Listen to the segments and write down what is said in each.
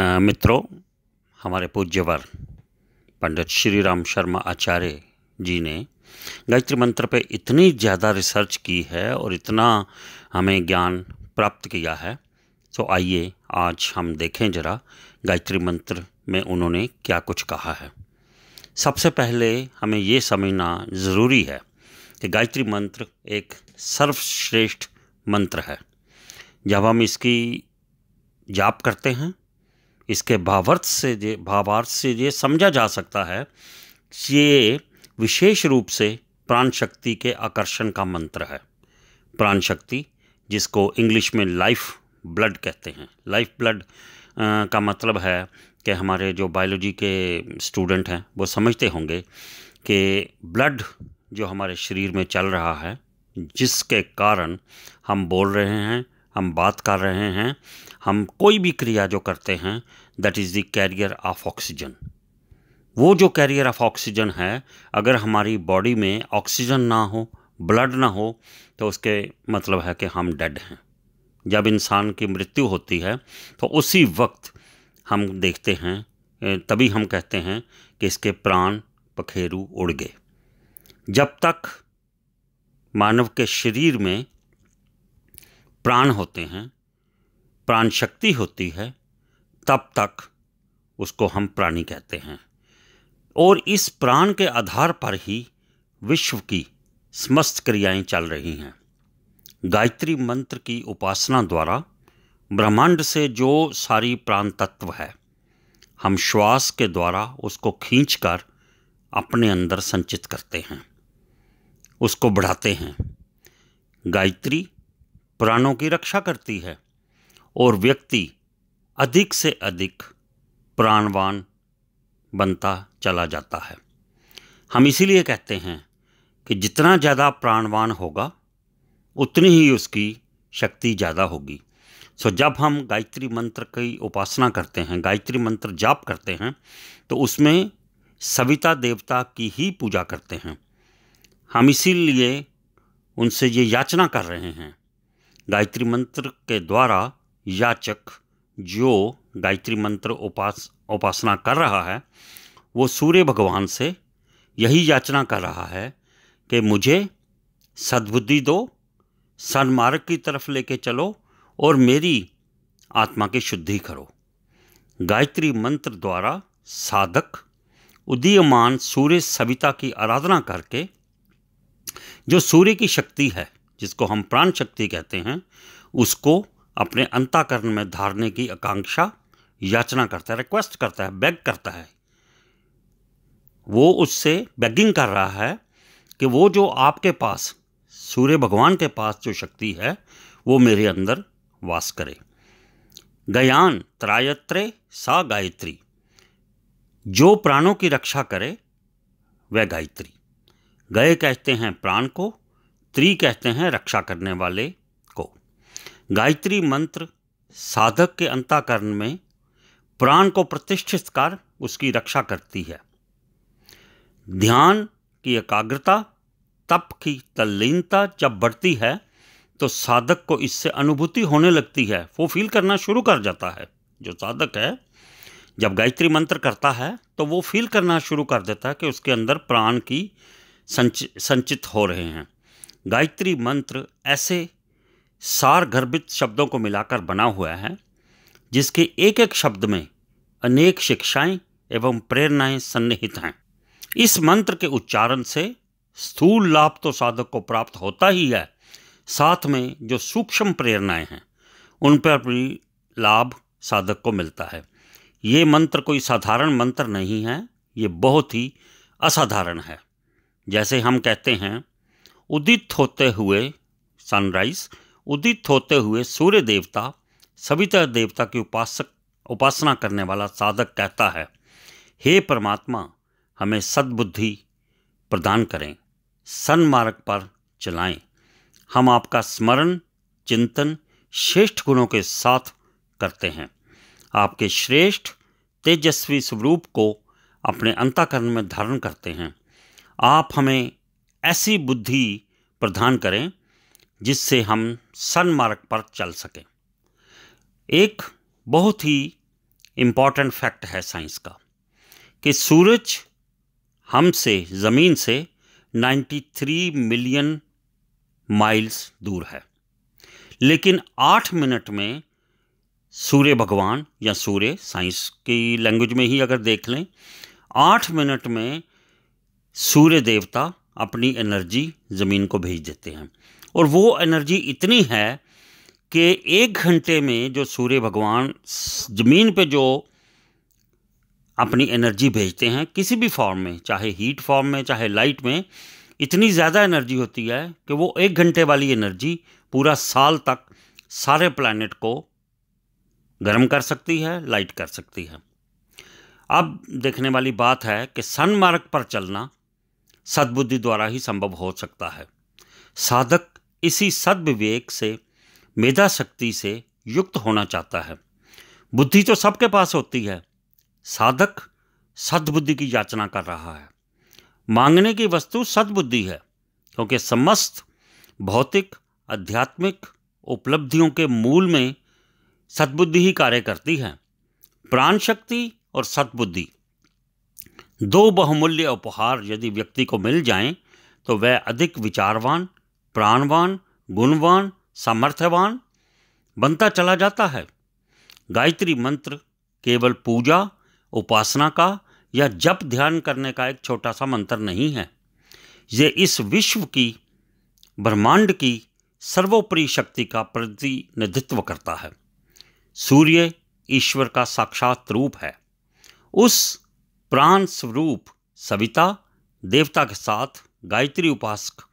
मित्रों हमारे पूज्यवर पंडित श्री राम शर्मा आचार्य जी ने गायत्री मंत्र पे इतनी ज़्यादा रिसर्च की है और इतना हमें ज्ञान प्राप्त किया है तो आइए आज हम देखें जरा गायत्री मंत्र में उन्होंने क्या कुछ कहा है सबसे पहले हमें ये समझना ज़रूरी है कि गायत्री मंत्र एक सर्वश्रेष्ठ मंत्र है जब हम इसकी जाप करते हैं इसके भावार्थ से ये भावार्थ से ये समझा जा सकता है ये विशेष रूप से प्राण शक्ति के आकर्षण का मंत्र है प्राण शक्ति जिसको इंग्लिश में लाइफ ब्लड कहते हैं लाइफ ब्लड का मतलब है कि हमारे जो बायोलॉजी के स्टूडेंट हैं वो समझते होंगे कि ब्लड जो हमारे शरीर में चल रहा है जिसके कारण हम बोल रहे हैं हम बात कर रहे हैं हम कोई भी क्रिया जो करते हैं that is the carrier of oxygen वो जो कैरियर ऑफ ऑक्सीजन है अगर हमारी बॉडी में ऑक्सीजन ना हो ब्लड ना हो तो उसके मतलब है कि हम डेड हैं जब इंसान की मृत्यु होती है तो उसी वक्त हम देखते हैं तभी हम कहते हैं कि इसके प्राण पखेरु उड़ गए जब तक मानव के शरीर में प्राण होते हैं प्राण शक्ति होती है तब तक उसको हम प्राणी कहते हैं और इस प्राण के आधार पर ही विश्व की समस्त क्रियाएं चल रही हैं गायत्री मंत्र की उपासना द्वारा ब्रह्मांड से जो सारी प्राण तत्व है हम श्वास के द्वारा उसको खींचकर अपने अंदर संचित करते हैं उसको बढ़ाते हैं गायत्री प्राणों की रक्षा करती है और व्यक्ति अधिक से अधिक प्राणवान बनता चला जाता है हम इसीलिए कहते हैं कि जितना ज़्यादा प्राणवान होगा उतनी ही उसकी शक्ति ज़्यादा होगी सो जब हम गायत्री मंत्र की उपासना करते हैं गायत्री मंत्र जाप करते हैं तो उसमें सविता देवता की ही पूजा करते हैं हम इसीलिए उनसे ये याचना कर रहे हैं गायत्री मंत्र के द्वारा याचक जो गायत्री मंत्र उपास उपासना कर रहा है वो सूर्य भगवान से यही याचना कर रहा है कि मुझे सद्बुद्धि दो सन्मार्ग की तरफ लेके चलो और मेरी आत्मा की शुद्धि करो गायत्री मंत्र द्वारा साधक उदीयमान सूर्य सविता की आराधना करके जो सूर्य की शक्ति है जिसको हम प्राण शक्ति कहते हैं उसको अपने अंताकरण में धारने की आकांक्षा याचना करता है रिक्वेस्ट करता है बैग करता है वो उससे बैगिंग कर रहा है कि वो जो आपके पास सूर्य भगवान के पास जो शक्ति है वो मेरे अंदर वास करे गयान त्रायत्रे सा गायत्री जो प्राणों की रक्षा करे वह गायत्री गए कहते हैं प्राण को त्री कहते हैं रक्षा करने वाले गायत्री मंत्र साधक के अंताकरण में प्राण को प्रतिष्ठित कर उसकी रक्षा करती है ध्यान की एकाग्रता तप की तल्लीनता जब बढ़ती है तो साधक को इससे अनुभूति होने लगती है वो फील करना शुरू कर जाता है जो साधक है जब गायत्री मंत्र करता है तो वो फील करना शुरू कर देता है कि उसके अंदर प्राण की संच, संचित हो रहे हैं गायत्री मंत्र ऐसे सार गर्भित शब्दों को मिलाकर बना हुआ है जिसके एक एक शब्द में अनेक शिक्षाएं एवं प्रेरणाएं सन्निहित हैं इस मंत्र के उच्चारण से स्थूल लाभ तो साधक को प्राप्त होता ही है साथ में जो सूक्ष्म प्रेरणाएं हैं उन पर भी लाभ साधक को मिलता है ये मंत्र कोई साधारण मंत्र नहीं है ये बहुत ही असाधारण है जैसे हम कहते हैं उदित होते हुए सनराइज उदित होते हुए सूर्य देवता सभी तरह देवता की उपासक उपासना करने वाला साधक कहता है हे परमात्मा हमें सद्बुद्धि प्रदान करें सन्मार्ग पर चलाएं हम आपका स्मरण चिंतन श्रेष्ठ गुणों के साथ करते हैं आपके श्रेष्ठ तेजस्वी स्वरूप को अपने अंताकरण में धारण करते हैं आप हमें ऐसी बुद्धि प्रदान करें जिससे हम सनमार्ग पर चल सकें एक बहुत ही इम्पॉर्टेंट फैक्ट है साइंस का कि सूरज हमसे ज़मीन से 93 मिलियन माइल्स दूर है लेकिन आठ मिनट में सूर्य भगवान या सूर्य साइंस की लैंग्वेज में ही अगर देख लें आठ मिनट में सूर्य देवता अपनी एनर्जी ज़मीन को भेज देते हैं और वो एनर्जी इतनी है कि एक घंटे में जो सूर्य भगवान ज़मीन पे जो अपनी एनर्जी भेजते हैं किसी भी फॉर्म में चाहे हीट फॉर्म में चाहे लाइट में इतनी ज़्यादा एनर्जी होती है कि वो एक घंटे वाली एनर्जी पूरा साल तक सारे प्लानट को गर्म कर सकती है लाइट कर सकती है अब देखने वाली बात है कि सनमार्ग पर चलना सद्बुद्धि द्वारा ही संभव हो सकता है साधक इसी सद्विवेक से मेधा शक्ति से युक्त होना चाहता है बुद्धि तो सबके पास होती है साधक सद्बुद्धि की याचना कर रहा है मांगने की वस्तु सद्बुद्धि है क्योंकि समस्त भौतिक आध्यात्मिक उपलब्धियों के मूल में सद्बुद्धि ही कार्य करती है प्राण शक्ति और सद्बुद्धि दो बहुमूल्य उपहार यदि व्यक्ति को मिल जाएं तो वह अधिक विचारवान प्राणवान गुणवान सामर्थ्यवान बनता चला जाता है गायत्री मंत्र केवल पूजा उपासना का या जप ध्यान करने का एक छोटा सा मंत्र नहीं है ये इस विश्व की ब्रह्मांड की सर्वोपरि शक्ति का प्रतिनिधित्व करता है सूर्य ईश्वर का साक्षात रूप है उस प्राण स्वरूप सविता देवता के साथ गायत्री उपासक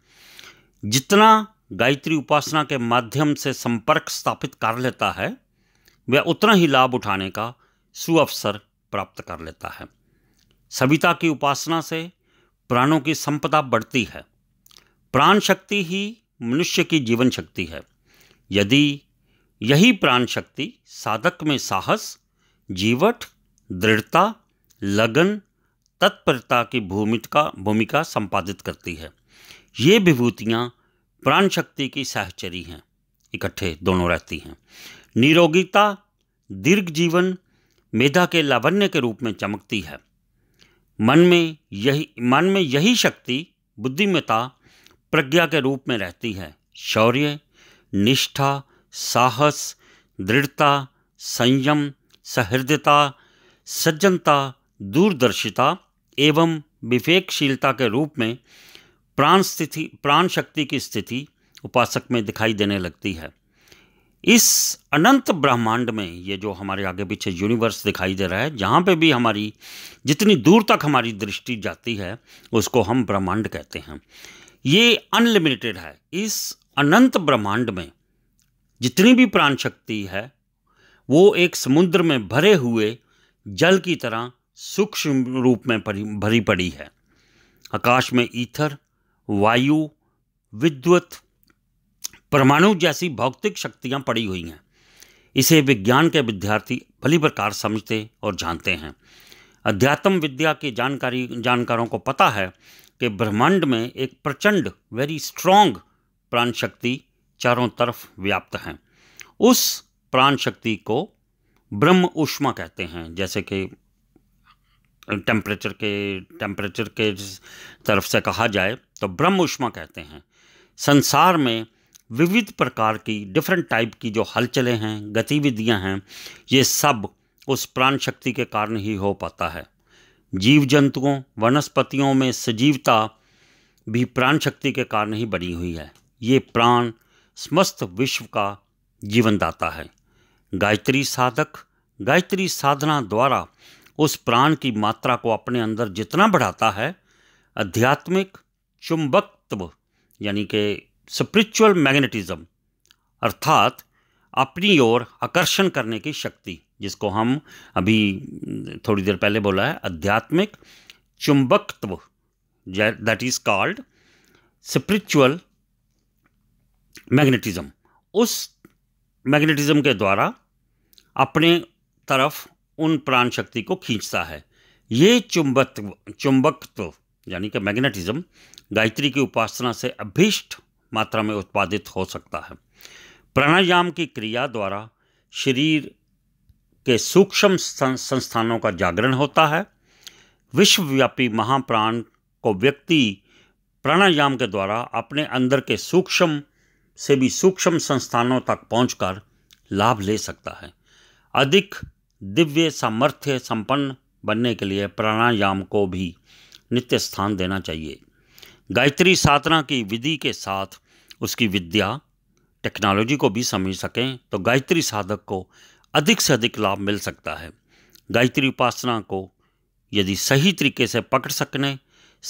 जितना गायत्री उपासना के माध्यम से संपर्क स्थापित कर लेता है वह उतना ही लाभ उठाने का सुअवसर प्राप्त कर लेता है सविता की उपासना से प्राणों की संपदा बढ़ती है प्राण शक्ति ही मनुष्य की जीवन शक्ति है यदि यही प्राण शक्ति साधक में साहस जीवट दृढ़ता लगन तत्परता की भूमिका भूमिका संपादित करती है ये विभूतियाँ प्राण शक्ति की सहचरी हैं इकट्ठे दोनों रहती हैं निरोगिता दीर्घ जीवन मेधा के लावण्य के रूप में चमकती है मन में यही मन में यही शक्ति बुद्धिमता प्रज्ञा के रूप में रहती है शौर्य निष्ठा साहस दृढ़ता संयम सहृदयता सज्जनता दूरदर्शिता एवं विवेकशीलता के रूप में प्राण स्थिति प्राण शक्ति की स्थिति उपासक में दिखाई देने लगती है इस अनंत ब्रह्मांड में ये जो हमारे आगे पीछे यूनिवर्स दिखाई दे रहा है जहाँ पे भी हमारी जितनी दूर तक हमारी दृष्टि जाती है उसको हम ब्रह्मांड कहते हैं ये अनलिमिटेड है इस अनंत ब्रह्मांड में जितनी भी प्राण शक्ति है वो एक समुद्र में भरे हुए जल की तरह सूक्ष्म रूप में भरी पड़ी है आकाश में ईथर वायु विद्युत परमाणु जैसी भौतिक शक्तियाँ पड़ी हुई हैं इसे विज्ञान के विद्यार्थी भली प्रकार समझते और जानते हैं अध्यात्म विद्या के जानकारी जानकारों को पता है कि ब्रह्मांड में एक प्रचंड वेरी स्ट्रॉन्ग प्राण शक्ति चारों तरफ व्याप्त है उस प्राण शक्ति को ब्रह्म उष्मा कहते हैं जैसे कि टेम्परेचर के टेम्परेचर के तरफ से कहा जाए तो ब्रह्म उष्मा कहते हैं संसार में विविध प्रकार की डिफरेंट टाइप की जो हलचलें हैं गतिविधियां हैं ये सब उस प्राण शक्ति के कारण ही हो पाता है जीव जंतुओं वनस्पतियों में सजीवता भी प्राण शक्ति के कारण ही बनी हुई है ये प्राण समस्त विश्व का जीवनदाता है गायत्री साधक गायत्री साधना द्वारा उस प्राण की मात्रा को अपने अंदर जितना बढ़ाता है आध्यात्मिक चुंबकत्व यानी कि स्पिरिचुअल मैग्नेटिज्म अर्थात अपनी ओर आकर्षण करने की शक्ति जिसको हम अभी थोड़ी देर पहले बोला है आध्यात्मिक चुंबकत्व that is called spiritual magnetism उस मैग्नेटिज्म के द्वारा अपने तरफ उन प्राण शक्ति को खींचता है ये चुंबत्व चुंबकत्व यानी कि मैग्नेटिज्म गायत्री की उपासना से अभीष्ट मात्रा में उत्पादित हो सकता है प्राणायाम की क्रिया द्वारा शरीर के सूक्ष्म संस्थानों का जागरण होता है विश्वव्यापी महाप्राण को व्यक्ति प्राणायाम के द्वारा अपने अंदर के सूक्ष्म से भी सूक्ष्म संस्थानों तक पहुंचकर लाभ ले सकता है अधिक दिव्य सामर्थ्य संपन्न बनने के लिए प्राणायाम को भी नित्य स्थान देना चाहिए गायत्री साधना की विधि के साथ उसकी विद्या टेक्नोलॉजी को भी समझ सकें तो गायत्री साधक को अधिक से अधिक लाभ मिल सकता है गायत्री उपासना को यदि सही तरीके से पकड़ सकने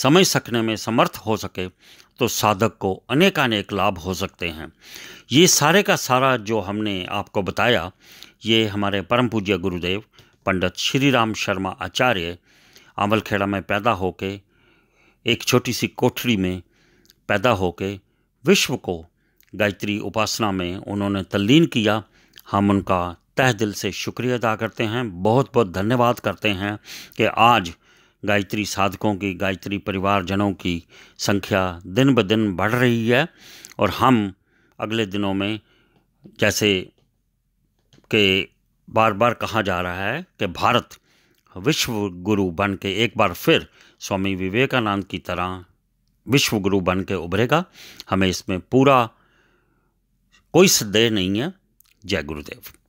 समझ सकने में समर्थ हो सके तो साधक को अनेकानेक लाभ हो सकते हैं ये सारे का सारा जो हमने आपको बताया ये हमारे परम पूज्य गुरुदेव पंडित श्री राम शर्मा आचार्य आमलखेड़ा में पैदा होके एक छोटी सी कोठरी में पैदा होके विश्व को गायत्री उपासना में उन्होंने तल्लीन किया हम उनका तह दिल से शुक्रिया अदा करते हैं बहुत बहुत धन्यवाद करते हैं कि आज गायत्री साधकों की गायत्री परिवारजनों की संख्या दिन ब दिन बढ़ रही है और हम अगले दिनों में जैसे कि बार बार कहा जा रहा है कि भारत विश्व गुरु बन के एक बार फिर स्वामी विवेकानंद की तरह विश्व गुरु बन के उभरेगा हमें इसमें पूरा कोई संदेह नहीं है जय गुरुदेव